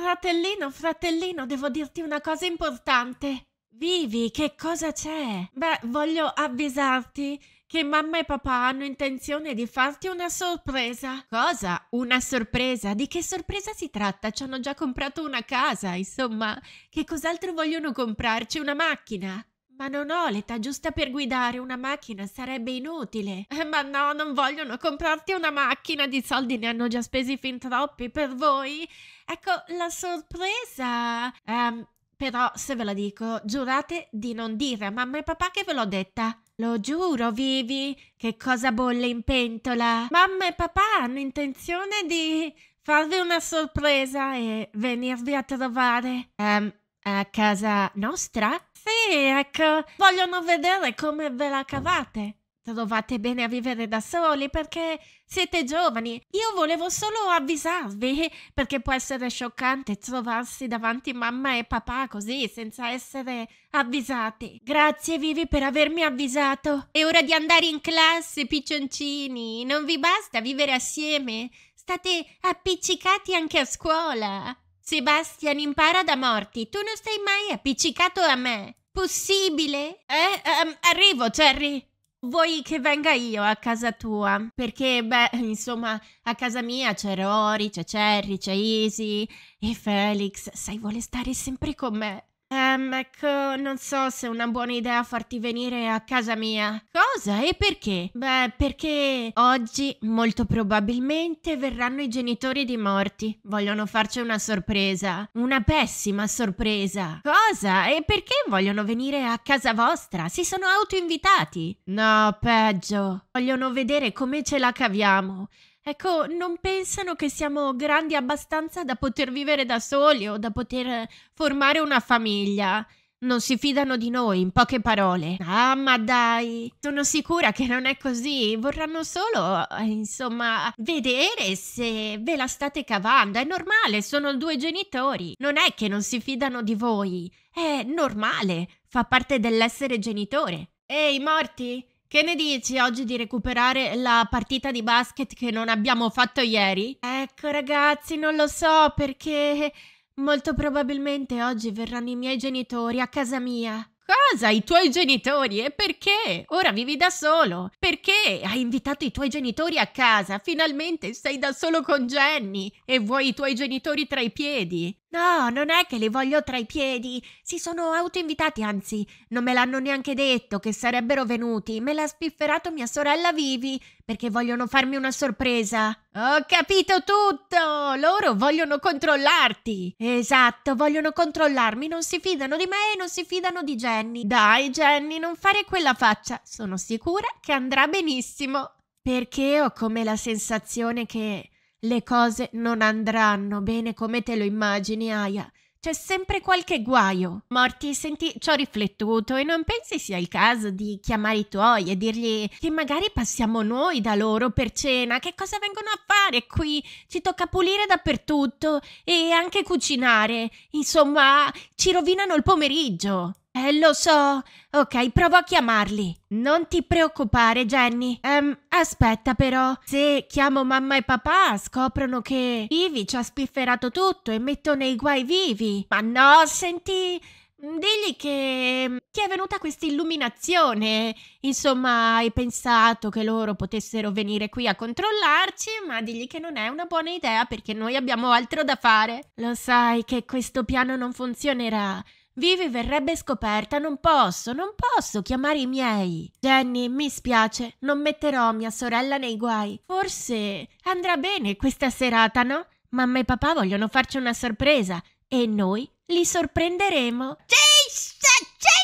Fratellino, fratellino, devo dirti una cosa importante. Vivi, che cosa c'è? Beh, voglio avvisarti che mamma e papà hanno intenzione di farti una sorpresa. Cosa? Una sorpresa? Di che sorpresa si tratta? Ci hanno già comprato una casa, insomma. Che cos'altro vogliono comprarci? Una macchina? Ma non ho l'età giusta per guidare una macchina, sarebbe inutile. Eh, ma no, non vogliono comprarti una macchina, di soldi ne hanno già spesi fin troppi per voi. Ecco, la sorpresa... Um, però, se ve la dico, giurate di non dire a mamma e papà che ve l'ho detta. Lo giuro, Vivi, che cosa bolle in pentola. Mamma e papà hanno intenzione di farvi una sorpresa e venirvi a trovare. Um, a casa nostra? Sì, ecco, vogliono vedere come ve la cavate trovate bene a vivere da soli perché siete giovani. Io volevo solo avvisarvi perché può essere scioccante trovarsi davanti mamma e papà così senza essere avvisati. Grazie Vivi per avermi avvisato. È ora di andare in classe, piccioncini. Non vi basta vivere assieme? State appiccicati anche a scuola. Sebastian impara da morti. Tu non stai mai appiccicato a me. Possibile? Eh, um, arrivo, Cherry. Vuoi che venga io a casa tua? Perché, beh, insomma, a casa mia c'è Rory, c'è Cherry, c'è Easy e Felix, sai, vuole stare sempre con me. Ehm, ecco, non so se è una buona idea farti venire a casa mia. Cosa e perché? Beh, perché oggi molto probabilmente verranno i genitori di Morti. Vogliono farci una sorpresa. Una pessima sorpresa. Cosa e perché vogliono venire a casa vostra? Si sono autoinvitati. No, peggio. Vogliono vedere come ce la caviamo. Ecco, non pensano che siamo grandi abbastanza da poter vivere da soli o da poter eh, formare una famiglia. Non si fidano di noi, in poche parole. Ah, ma dai, sono sicura che non è così. Vorranno solo, eh, insomma, vedere se ve la state cavando. È normale, sono due genitori. Non è che non si fidano di voi. È normale, fa parte dell'essere genitore. Ehi, morti, che ne dici oggi di recuperare la partita di basket che non abbiamo fatto ieri? Ecco ragazzi, non lo so perché molto probabilmente oggi verranno i miei genitori a casa mia. Cosa? casa i tuoi genitori e perché? Ora vivi da solo. Perché hai invitato i tuoi genitori a casa? Finalmente sei da solo con Jenny e vuoi i tuoi genitori tra i piedi. No, non è che li voglio tra i piedi. Si sono autoinvitati, anzi, non me l'hanno neanche detto che sarebbero venuti. Me l'ha spifferato mia sorella Vivi perché vogliono farmi una sorpresa. Ho capito tutto! Loro vogliono controllarti. Esatto, vogliono controllarmi. Non si fidano di me e non si fidano di Jenny. Jenny, dai Jenny, non fare quella faccia, sono sicura che andrà benissimo. Perché ho come la sensazione che le cose non andranno bene come te lo immagini, Aya. C'è sempre qualche guaio. Morti, senti, ci ho riflettuto e non pensi sia il caso di chiamare i tuoi e dirgli che magari passiamo noi da loro per cena? Che cosa vengono a fare qui? Ci tocca pulire dappertutto e anche cucinare. Insomma, ci rovinano il pomeriggio. Eh, lo so. Ok, provo a chiamarli. Non ti preoccupare, Jenny. Um, aspetta però. Se chiamo mamma e papà, scoprono che Vivi ci ha spifferato tutto e metto nei guai Vivi. Ma no, senti... Digli che ti mm, è venuta questa illuminazione. Insomma, hai pensato che loro potessero venire qui a controllarci, ma digli che non è una buona idea perché noi abbiamo altro da fare. Lo sai che questo piano non funzionerà. Vivi verrebbe scoperta, non posso, non posso chiamare i miei. Jenny, mi spiace, non metterò mia sorella nei guai. Forse andrà bene questa serata, no? Mamma e papà vogliono farci una sorpresa e noi li sorprenderemo. Cessa,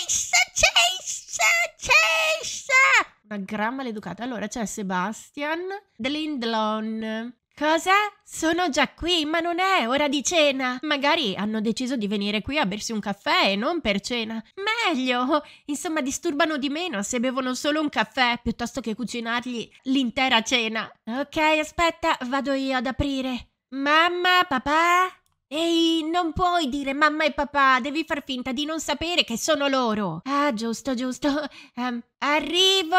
cessa, cessa, cessa! Una gran maleducata. Allora c'è Sebastian Lindlon, Cosa? Sono già qui, ma non è ora di cena. Magari hanno deciso di venire qui a bersi un caffè e non per cena. Meglio! Insomma, disturbano di meno se bevono solo un caffè piuttosto che cucinargli l'intera cena. Ok, aspetta, vado io ad aprire. Mamma, papà? Ehi, non puoi dire mamma e papà, devi far finta di non sapere che sono loro. Ah, giusto, giusto. Um, arrivo.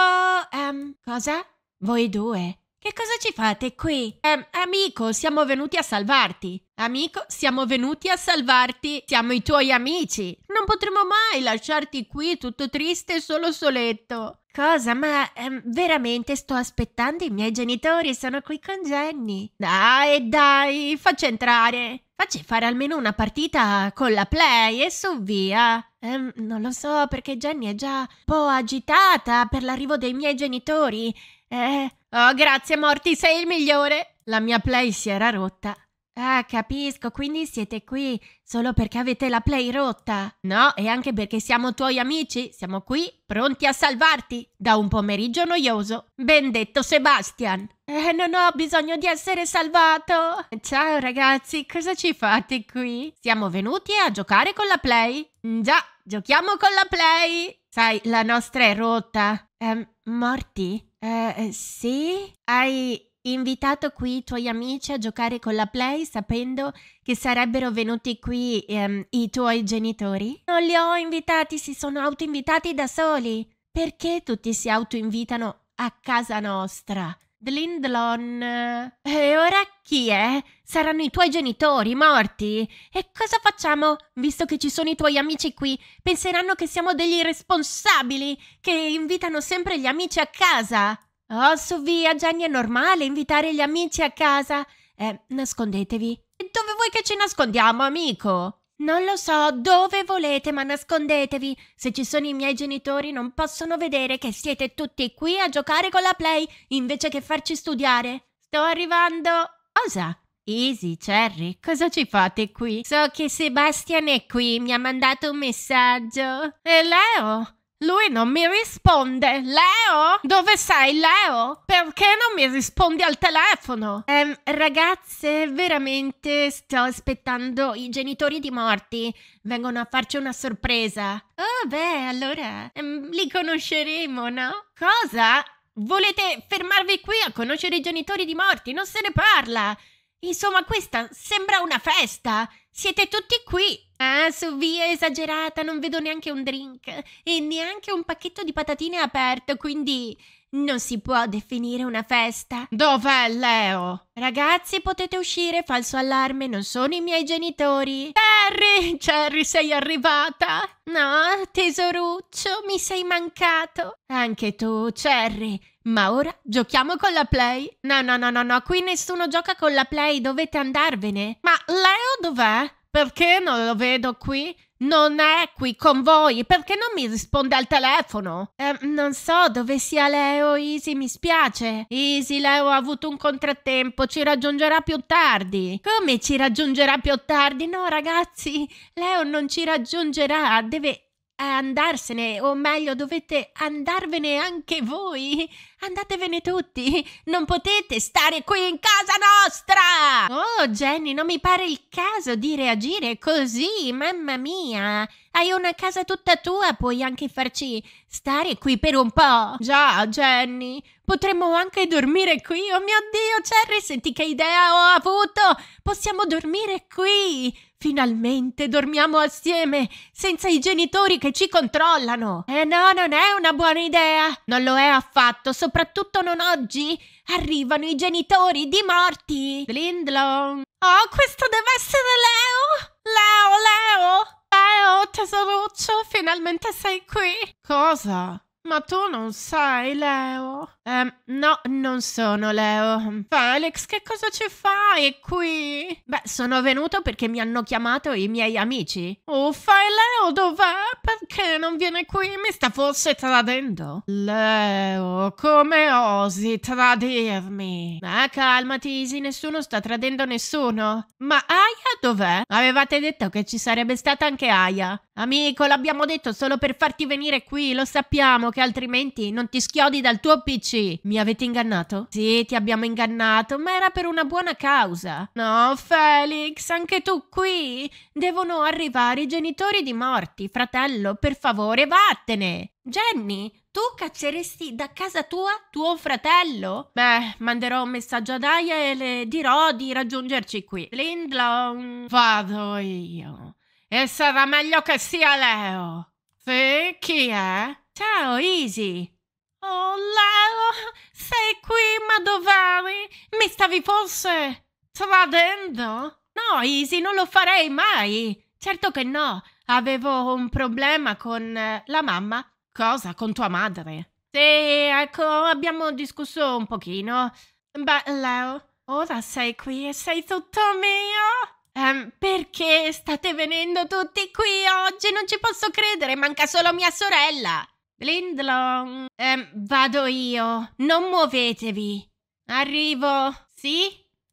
Um, cosa? Voi due. Che cosa ci fate qui? Eh, amico, siamo venuti a salvarti. Amico, siamo venuti a salvarti. Siamo i tuoi amici. Non potremo mai lasciarti qui tutto triste e solo soletto. Cosa? Ma ehm, veramente sto aspettando i miei genitori. Sono qui con Jenny. Dai, dai, facci entrare. Facci fare almeno una partita con la play e su via. Ehm, non lo so perché Jenny è già un po' agitata per l'arrivo dei miei genitori eh, oh grazie Morty, sei il migliore. La mia play si era rotta. Ah, capisco, quindi siete qui solo perché avete la play rotta. No, e anche perché siamo tuoi amici, siamo qui pronti a salvarti da un pomeriggio noioso. Ben detto Sebastian. Eh, non ho bisogno di essere salvato. Ciao ragazzi, cosa ci fate qui? Siamo venuti a giocare con la play. Già, giochiamo con la play. Sai, la nostra è rotta. Um, ehm, morti? Uh, eh, eh, sì? Hai invitato qui i tuoi amici a giocare con la Play sapendo che sarebbero venuti qui um, i tuoi genitori? Non li ho invitati, si sono autoinvitati da soli. Perché tutti si autoinvitano a casa nostra? Dlindlon. E eh, ora chi è? Saranno i tuoi genitori morti? E cosa facciamo? Visto che ci sono i tuoi amici qui, penseranno che siamo degli irresponsabili che invitano sempre gli amici a casa. Oh, su via, Jenny, è normale invitare gli amici a casa. Eh, nascondetevi. dove vuoi che ci nascondiamo, amico? Non lo so, dove volete, ma nascondetevi. Se ci sono i miei genitori non possono vedere che siete tutti qui a giocare con la Play invece che farci studiare. Sto arrivando. Cosa? Easy, Cherry, cosa ci fate qui? So che Sebastian è qui, mi ha mandato un messaggio. E Leo? Lui non mi risponde. Leo? Dove sei, Leo? Perché non mi rispondi al telefono? Ehm, ragazze, veramente sto aspettando i genitori di Morti. Vengono a farci una sorpresa. Oh, beh, allora ehm, li conosceremo, no? Cosa? Volete fermarvi qui a conoscere i genitori di Morti? Non se ne parla. Insomma, questa sembra una festa. Siete tutti qui! Ah, su via esagerata, non vedo neanche un drink e neanche un pacchetto di patatine aperto, quindi non si può definire una festa. Dov'è Leo? Ragazzi, potete uscire, falso allarme, non sono i miei genitori. Terry, Cherry, sei arrivata? No, tesoruccio, mi sei mancato. Anche tu, Cherry. Ma ora giochiamo con la Play? No, no, no, no, no, qui nessuno gioca con la Play, dovete andarvene. Ma Leo dov'è? Perché non lo vedo qui? Non è qui con voi, perché non mi risponde al telefono? Eh, non so dove sia Leo, Easy, mi spiace. Easy, Leo ha avuto un contrattempo, ci raggiungerà più tardi. Come ci raggiungerà più tardi? No, ragazzi, Leo non ci raggiungerà, deve eh, andarsene, o meglio, dovete andarvene anche voi. Andatevene tutti. Non potete stare qui in casa nostra. Oh, Jenny, non mi pare il caso di reagire così, mamma mia. Hai una casa tutta tua, puoi anche farci stare qui per un po'. Già, Jenny, potremmo anche dormire qui. Oh mio Dio, Cherry, senti che idea ho avuto. Possiamo dormire qui. Finalmente dormiamo assieme, senza i genitori che ci controllano. Eh no, non è una buona idea. Non lo è affatto, soprattutto non oggi. Arrivano i genitori di morti. Lindlong. Oh, questo deve essere Leo. Leo, Leo. Leo, eh, oh, tesoruccio, finalmente sei qui. Cosa? Ma tu non sei Leo? Ehm, no, non sono Leo. Felix, che cosa ci fai qui? Beh, sono venuto perché mi hanno chiamato i miei amici. Uffa, e Leo dov'è? Perché non viene qui? Mi sta forse tradendo? Leo, come osi tradirmi? Ma eh, calmati, Easy, nessuno sta tradendo nessuno. Ma Aya dov'è? Avevate detto che ci sarebbe stata anche Aya. Amico, l'abbiamo detto solo per farti venire qui, lo sappiamo che altrimenti non ti schiodi dal tuo PC. Mi avete ingannato? Sì, ti abbiamo ingannato, ma era per una buona causa. No, Felix, anche tu qui? Devono arrivare i genitori di morti, fratello, per favore vattene. Jenny, tu cacceresti da casa tua tuo fratello? Beh, manderò un messaggio ad Aya e le dirò di raggiungerci qui. Lindlong, vado io. E sarà meglio che sia Leo. Sì, chi è? Ciao, Easy. Oh, Leo, sei qui, ma dov'eri? Mi stavi forse tradendo? No, Easy, non lo farei mai. Certo che no. Avevo un problema con eh, la mamma. Cosa? Con tua madre. Sì, ecco, abbiamo discusso un pochino. Beh, Leo, ora sei qui e sei tutto mio. Um, perché state venendo tutti qui oggi? Non ci posso credere, manca solo mia sorella. Blindlong. Um, ehm, vado io. Non muovetevi. Arrivo. Sì?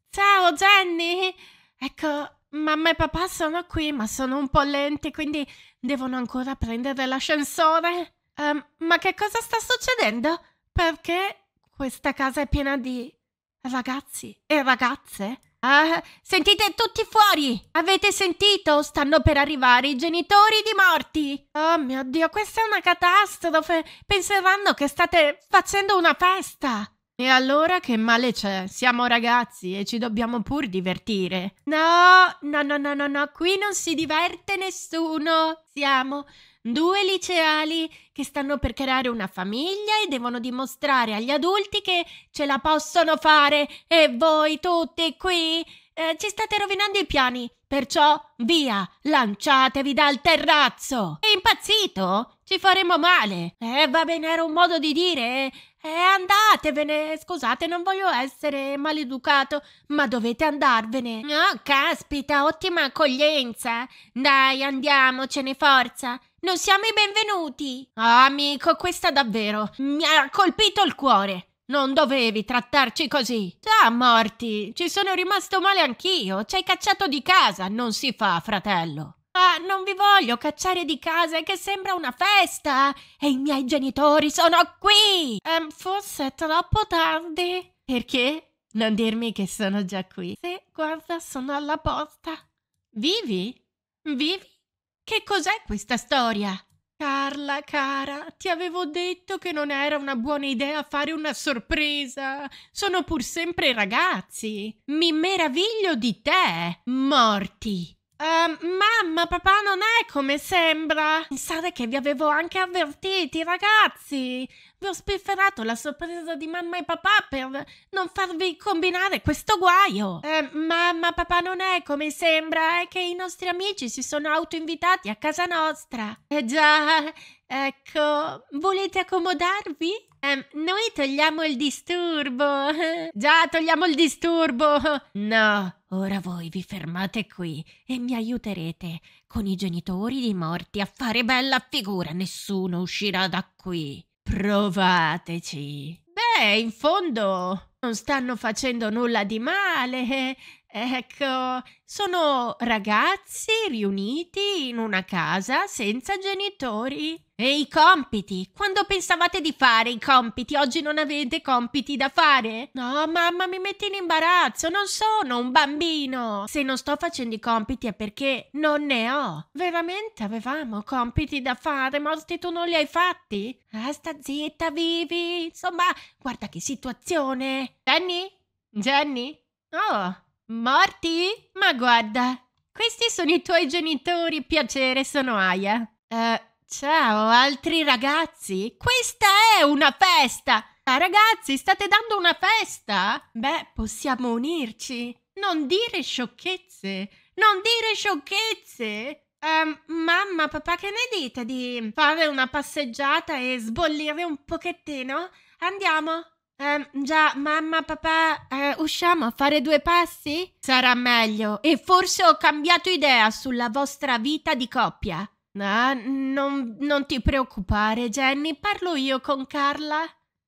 Ciao Jenny. Ecco, mamma e papà sono qui, ma sono un po' lenti, quindi devono ancora prendere l'ascensore. Um, ma che cosa sta succedendo? Perché questa casa è piena di ragazzi e ragazze? Ah, sentite tutti fuori! Avete sentito? Stanno per arrivare i genitori di morti! Oh mio Dio, questa è una catastrofe! Penseranno che state facendo una festa! E allora che male c'è? Siamo ragazzi e ci dobbiamo pur divertire. No, no, no, no, no, no, qui non si diverte nessuno. Siamo Due liceali che stanno per creare una famiglia e devono dimostrare agli adulti che ce la possono fare e voi tutti qui eh, ci state rovinando i piani. Perciò via, lanciatevi dal terrazzo. È impazzito? Ci faremo male. Eh, va bene, era un modo di dire. Eh, andatevene. Scusate, non voglio essere maleducato, ma dovete andarvene. oh, caspita, ottima accoglienza. Dai, andiamocene, forza. Non siamo i benvenuti! Ah, amico, questa davvero mi ha colpito il cuore! Non dovevi trattarci così. Già, ah, morti, ci sono rimasto male anch'io. Ci hai cacciato di casa, non si fa, fratello. Ah, non vi voglio cacciare di casa, che sembra una festa. E i miei genitori sono qui. Um, forse è troppo tardi. Perché? Non dirmi che sono già qui. Sì, guarda, sono alla porta. Vivi? Vivi? Che cos'è questa storia? Carla, cara, ti avevo detto che non era una buona idea fare una sorpresa. Sono pur sempre ragazzi. Mi meraviglio di te, morti. Um, mamma, papà, non è come sembra. Pensare che vi avevo anche avvertiti, ragazzi. Vi ho spifferato la sorpresa di mamma e papà per non farvi combinare questo guaio. Um, mamma, papà, non è come sembra. È che i nostri amici si sono autoinvitati a casa nostra. Eh già, ecco, volete accomodarvi? Um, noi togliamo il disturbo. Già, togliamo il disturbo. No, ora voi vi fermate qui e mi aiuterete con i genitori di morti a fare bella figura. Nessuno uscirà da qui. Provateci. Beh, in fondo non stanno facendo nulla di male. Ecco, sono ragazzi riuniti in una casa senza genitori. E i compiti? Quando pensavate di fare i compiti? Oggi non avete compiti da fare? No, mamma, mi metti in imbarazzo, non sono un bambino. Se non sto facendo i compiti è perché non ne ho. Veramente avevamo compiti da fare, molti tu non li hai fatti? Ah, sta zitta, vivi. Insomma, guarda che situazione. Jenny? Jenny? Oh, Morti? Ma guarda, questi sono i tuoi genitori, piacere, sono Aya. Eh, ciao, altri ragazzi? Questa è una festa! Ah, ragazzi, state dando una festa? Beh, possiamo unirci. Non dire sciocchezze. Non dire sciocchezze. Um, mamma, papà, che ne dite di fare una passeggiata e sbollire un pochettino? Andiamo. Um, già, mamma, papà, uh, usciamo a fare due passi? Sarà meglio. E forse ho cambiato idea sulla vostra vita di coppia. No, non, non ti preoccupare, Jenny, parlo io con Carla.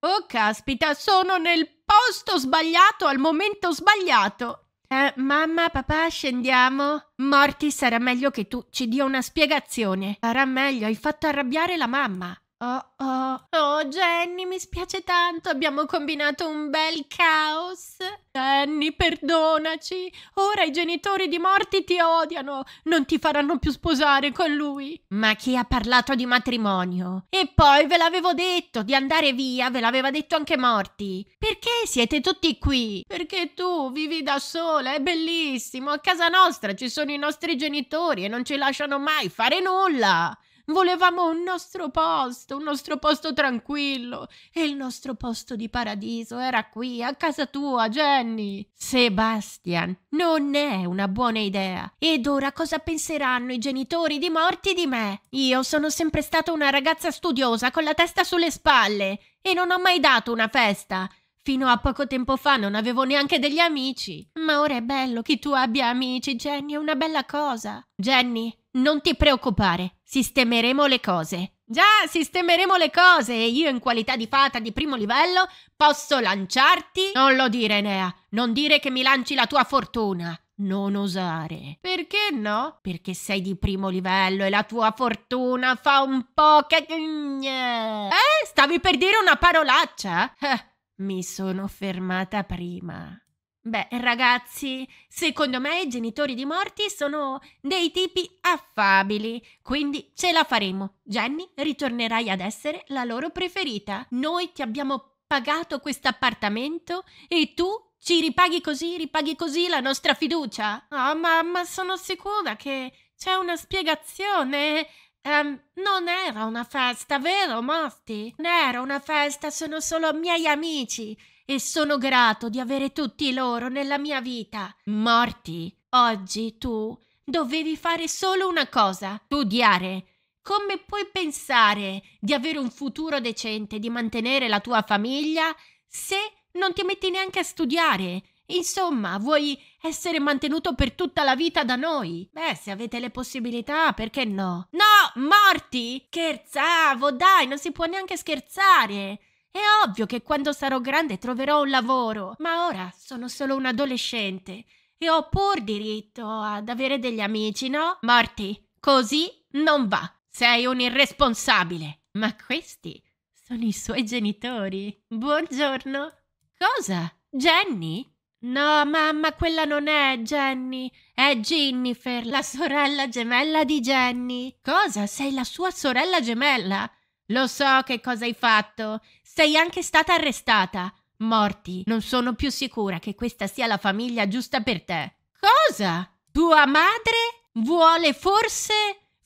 Oh, caspita, sono nel posto sbagliato al momento sbagliato. Eh, mamma, papà, scendiamo. Morti, sarà meglio che tu ci dia una spiegazione. Sarà meglio, hai fatto arrabbiare la mamma. Oh oh, oh Jenny, mi spiace tanto, abbiamo combinato un bel caos. Jenny, perdonaci, ora i genitori di Morty ti odiano, non ti faranno più sposare con lui. Ma chi ha parlato di matrimonio? E poi ve l'avevo detto di andare via, ve l'aveva detto anche Morty. Perché siete tutti qui? Perché tu vivi da sola, è bellissimo, a casa nostra ci sono i nostri genitori e non ci lasciano mai fare nulla. Volevamo un nostro posto, un nostro posto tranquillo. E il nostro posto di paradiso era qui, a casa tua, Jenny. Sebastian, non è una buona idea. Ed ora cosa penseranno i genitori di morti di me? Io sono sempre stata una ragazza studiosa con la testa sulle spalle e non ho mai dato una festa. Fino a poco tempo fa non avevo neanche degli amici. Ma ora è bello che tu abbia amici, Jenny, è una bella cosa. Jenny, non ti preoccupare, Sistemeremo le cose. Già, sistemeremo le cose e io in qualità di fata di primo livello posso lanciarti. Non lo dire, Nea. Non dire che mi lanci la tua fortuna. Non osare. Perché no? Perché sei di primo livello e la tua fortuna fa un po' che... Eh, stavi per dire una parolaccia? Eh, mi sono fermata prima. Beh, ragazzi, secondo me i genitori di Morty sono dei tipi affabili, quindi ce la faremo. Jenny, ritornerai ad essere la loro preferita. Noi ti abbiamo pagato questo appartamento e tu ci ripaghi così, ripaghi così la nostra fiducia? Oh, ah, mamma, sono sicura che c'è una spiegazione. Um, non era una festa, vero Morty? Non era una festa, sono solo miei amici e sono grato di avere tutti loro nella mia vita. Morti, oggi tu dovevi fare solo una cosa, studiare. Come puoi pensare di avere un futuro decente, di mantenere la tua famiglia, se non ti metti neanche a studiare? Insomma, vuoi essere mantenuto per tutta la vita da noi? Beh, se avete le possibilità, perché no? No, morti! Scherzavo, dai, non si può neanche scherzare! È ovvio che quando sarò grande troverò un lavoro, ma ora sono solo un adolescente e ho pur diritto ad avere degli amici, no? Morti, così non va. Sei un irresponsabile. Ma questi sono i suoi genitori. Buongiorno. Cosa? Jenny? No, mamma, quella non è Jenny, è Jennifer, la sorella gemella di Jenny. Cosa? Sei la sua sorella gemella? Lo so che cosa hai fatto. Sei anche stata arrestata. Morti, non sono più sicura che questa sia la famiglia giusta per te. Cosa? Tua madre vuole forse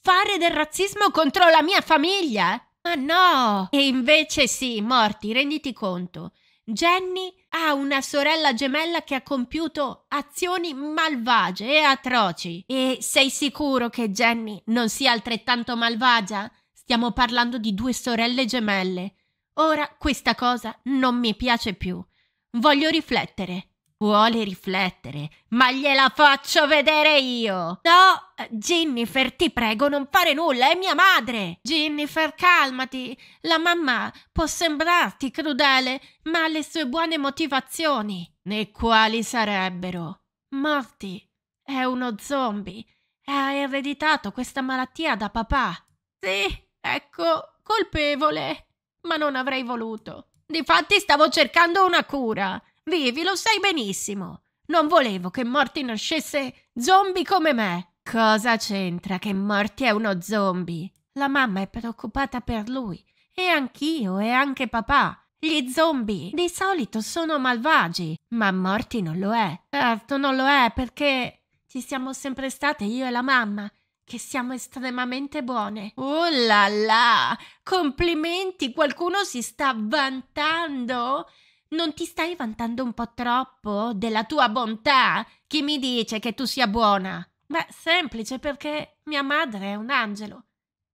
fare del razzismo contro la mia famiglia? Ma no! E invece sì, Morti, renditi conto. Jenny ha una sorella gemella che ha compiuto azioni malvagie e atroci. E sei sicuro che Jenny non sia altrettanto malvagia? Stiamo parlando di due sorelle gemelle. Ora questa cosa non mi piace più. Voglio riflettere. Vuole riflettere, ma gliela faccio vedere io. No, Jennifer, ti prego, non fare nulla, è mia madre. Jennifer, calmati. La mamma può sembrarti crudele, ma ha le sue buone motivazioni. Ne quali sarebbero? Morti è uno zombie e ha ereditato questa malattia da papà. Sì, Ecco, colpevole. Ma non avrei voluto. Difatti stavo cercando una cura. Vivi, lo sai benissimo. Non volevo che Morti nascesse zombie come me. Cosa c'entra che Morti è uno zombie? La mamma è preoccupata per lui. E anch'io, e anche papà. Gli zombie di solito sono malvagi, ma Morti non lo è. Certo, non lo è perché ci siamo sempre state io e la mamma che siamo estremamente buone. Oh là là! Complimenti, qualcuno si sta vantando! Non ti stai vantando un po' troppo della tua bontà? Chi mi dice che tu sia buona? Beh, semplice perché mia madre è un angelo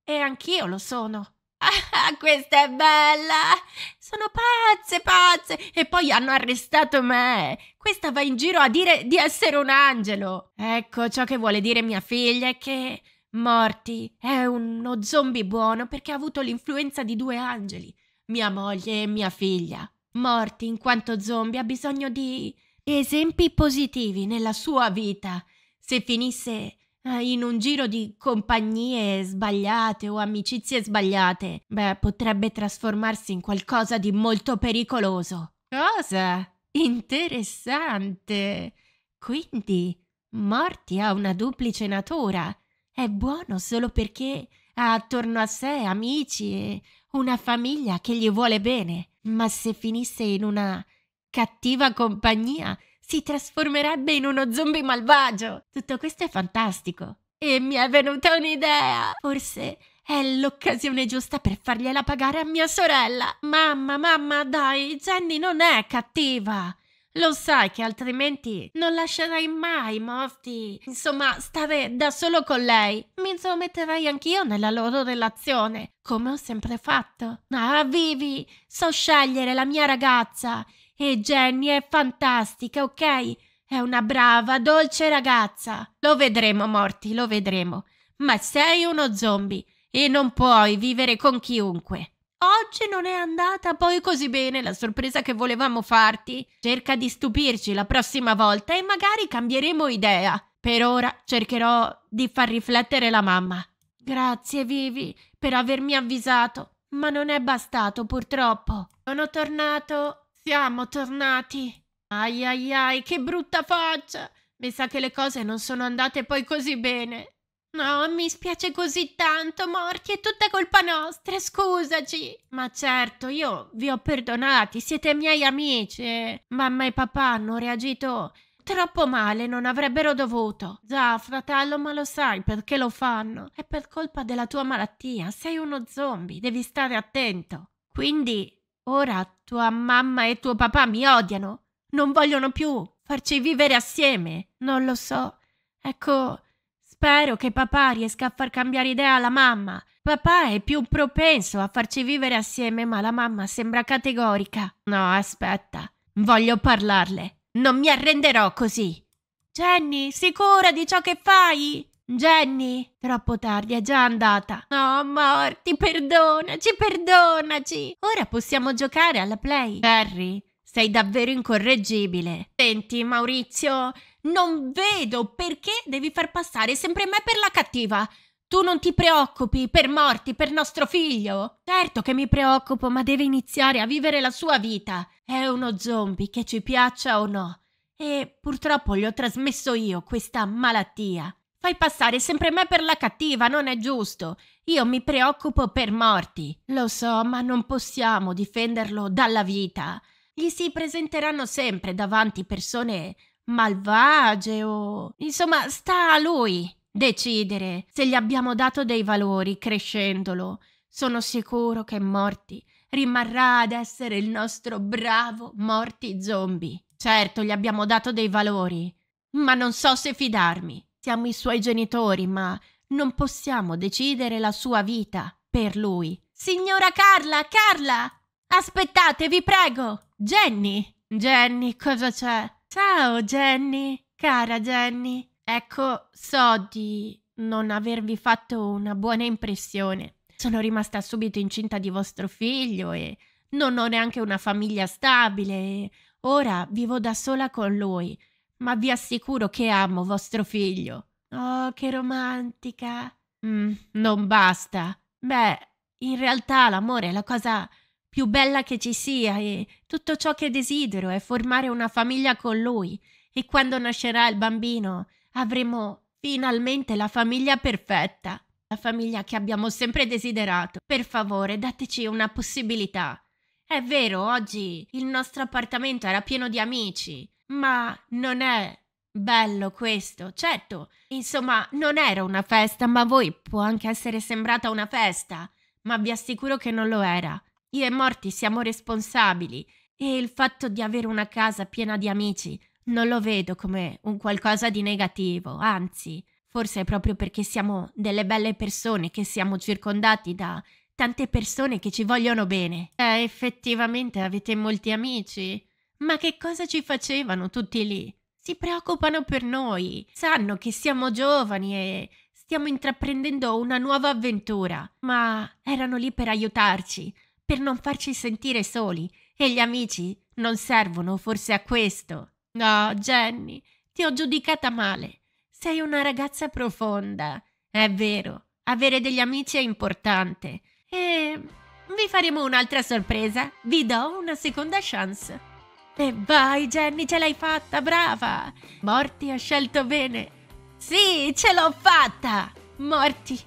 e anch'io lo sono. Ah, questa è bella! Sono pazze, pazze! E poi hanno arrestato me! Questa va in giro a dire di essere un angelo! Ecco, ciò che vuole dire mia figlia è che Morty è uno zombie buono perché ha avuto l'influenza di due angeli, mia moglie e mia figlia. Morty, in quanto zombie, ha bisogno di esempi positivi nella sua vita. Se finisse eh, in un giro di compagnie sbagliate o amicizie sbagliate, beh, potrebbe trasformarsi in qualcosa di molto pericoloso. Cosa? Interessante. Quindi, Morty ha una duplice natura. È buono solo perché ha attorno a sé amici e una famiglia che gli vuole bene. Ma se finisse in una cattiva compagnia, si trasformerebbe in uno zombie malvagio. Tutto questo è fantastico. E mi è venuta un'idea. Forse è l'occasione giusta per fargliela pagare a mia sorella. Mamma, mamma, dai, Jenny non è cattiva. Lo sai che altrimenti non lascerai mai morti. Insomma, stare da solo con lei. Mi intrometterai anch'io nella loro relazione, come ho sempre fatto. Ah, vivi! So scegliere la mia ragazza e Jenny è fantastica, ok? È una brava, dolce ragazza. Lo vedremo, Morti, lo vedremo. Ma sei uno zombie e non puoi vivere con chiunque. Oggi non è andata poi così bene la sorpresa che volevamo farti. Cerca di stupirci la prossima volta e magari cambieremo idea. Per ora cercherò di far riflettere la mamma. Grazie, Vivi, per avermi avvisato, ma non è bastato purtroppo. Sono tornato siamo tornati. Ai ai ai, che brutta faccia. Mi sa che le cose non sono andate poi così bene. No, mi spiace così tanto, morti, è tutta colpa nostra, scusaci. Ma certo, io vi ho perdonati, siete miei amici. Mamma e papà hanno reagito troppo male, non avrebbero dovuto. Già, fratello, ma lo sai perché lo fanno. È per colpa della tua malattia, sei uno zombie, devi stare attento. Quindi Ora tua mamma e tuo papà mi odiano. Non vogliono più farci vivere assieme. Non lo so. Ecco, spero che papà riesca a far cambiare idea alla mamma. Papà è più propenso a farci vivere assieme, ma la mamma sembra categorica. No, aspetta. Voglio parlarle. Non mi arrenderò così. Jenny, sicura di ciò che fai? Jenny, troppo tardi, è già andata. Oh, Morty, perdonaci, perdonaci. Ora possiamo giocare alla play. Harry, sei davvero incorreggibile. Senti, Maurizio, non vedo perché devi far passare sempre me per la cattiva. Tu non ti preoccupi per Morty, per nostro figlio? Certo che mi preoccupo, ma deve iniziare a vivere la sua vita. È uno zombie, che ci piaccia o no. E purtroppo gli ho trasmesso io questa malattia. Fai passare sempre me per la cattiva, non è giusto. Io mi preoccupo per morti. Lo so, ma non possiamo difenderlo dalla vita. Gli si presenteranno sempre davanti persone malvagie o... Insomma, sta a lui decidere se gli abbiamo dato dei valori crescendolo. Sono sicuro che Morti rimarrà ad essere il nostro bravo Morti zombie. Certo, gli abbiamo dato dei valori, ma non so se fidarmi. Siamo i suoi genitori, ma non possiamo decidere la sua vita per lui. Signora Carla, Carla! Aspettate, vi prego! Jenny! Jenny, cosa c'è? Ciao Jenny, cara Jenny. Ecco, so di non avervi fatto una buona impressione. Sono rimasta subito incinta di vostro figlio e non ho neanche una famiglia stabile. e Ora vivo da sola con lui ma vi assicuro che amo vostro figlio. Oh, che romantica. Mm, non basta. Beh, in realtà l'amore è la cosa più bella che ci sia e tutto ciò che desidero è formare una famiglia con lui e quando nascerà il bambino avremo finalmente la famiglia perfetta, la famiglia che abbiamo sempre desiderato. Per favore, dateci una possibilità. È vero, oggi il nostro appartamento era pieno di amici ma non è bello questo, certo. Insomma, non era una festa, ma a voi può anche essere sembrata una festa, ma vi assicuro che non lo era. Io e Morti siamo responsabili e il fatto di avere una casa piena di amici non lo vedo come un qualcosa di negativo, anzi, forse è proprio perché siamo delle belle persone che siamo circondati da tante persone che ci vogliono bene. Eh, effettivamente avete molti amici? Ma che cosa ci facevano tutti lì? Si preoccupano per noi, sanno che siamo giovani e stiamo intraprendendo una nuova avventura, ma erano lì per aiutarci, per non farci sentire soli, e gli amici non servono forse a questo. No, Jenny, ti ho giudicata male. Sei una ragazza profonda. È vero, avere degli amici è importante. E vi faremo un'altra sorpresa. Vi do una seconda chance. E vai Jenny, ce l'hai fatta, brava! Morti ha scelto bene! Sì, ce l'ho fatta! Morti,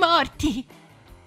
morti!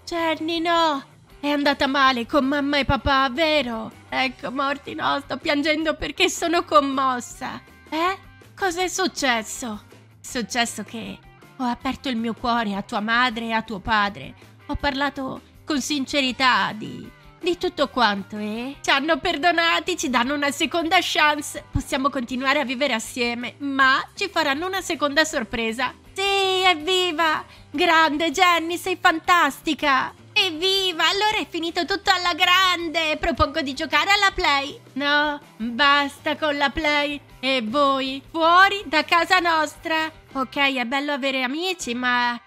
Jenny no! È andata male con mamma e papà, vero? Ecco Morti, no, sto piangendo perché sono commossa! Eh? Cos'è successo? È Successo che ho aperto il mio cuore a tua madre e a tuo padre. Ho parlato con sincerità di di tutto quanto, eh? Ci hanno perdonati, ci danno una seconda chance. Possiamo continuare a vivere assieme, ma ci faranno una seconda sorpresa. Sì, evviva! Grande Jenny, sei fantastica! Evviva! Allora è finito tutto alla grande! Propongo di giocare alla Play! No, basta con la Play! E voi, fuori da casa nostra! Ok, è bello avere amici, ma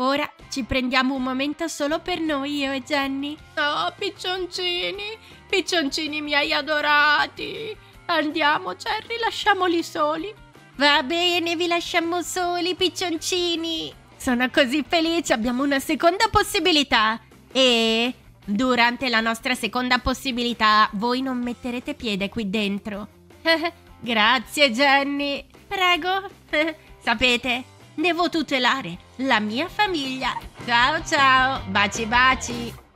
Ora ci prendiamo un momento solo per noi, io e Jenny. Oh, piccioncini, piccioncini miei adorati. Andiamo, Cherry, lasciamoli soli. Va bene, vi lasciamo soli, piccioncini. Sono così felice, abbiamo una seconda possibilità. E durante la nostra seconda possibilità voi non metterete piede qui dentro. Grazie, Jenny. Prego. Sapete, Devo tutelare la mia famiglia. Ciao ciao, baci baci.